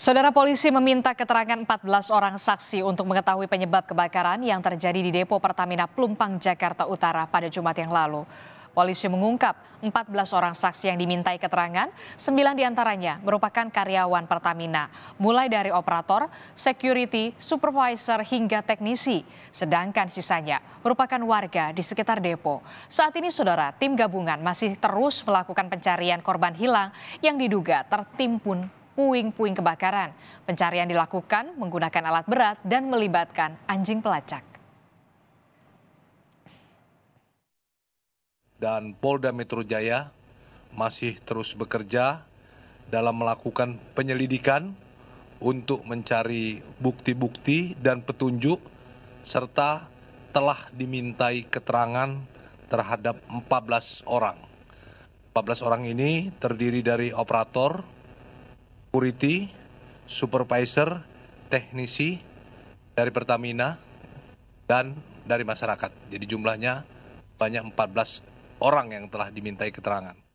Saudara polisi meminta keterangan 14 orang saksi untuk mengetahui penyebab kebakaran yang terjadi di depo Pertamina Plumpang, Jakarta Utara pada Jumat yang lalu. Polisi mengungkap 14 orang saksi yang dimintai keterangan, 9 diantaranya merupakan karyawan Pertamina, mulai dari operator, security, supervisor hingga teknisi, sedangkan sisanya merupakan warga di sekitar depo. Saat ini saudara, tim gabungan masih terus melakukan pencarian korban hilang yang diduga tertimbun puing-puing kebakaran. Pencarian dilakukan menggunakan alat berat dan melibatkan anjing pelacak. Dan Polda Metro Jaya masih terus bekerja dalam melakukan penyelidikan untuk mencari bukti-bukti dan petunjuk serta telah dimintai keterangan terhadap 14 orang. 14 orang ini terdiri dari operator, security, supervisor, teknisi dari Pertamina dan dari masyarakat. Jadi jumlahnya banyak 14 orang yang telah dimintai keterangan.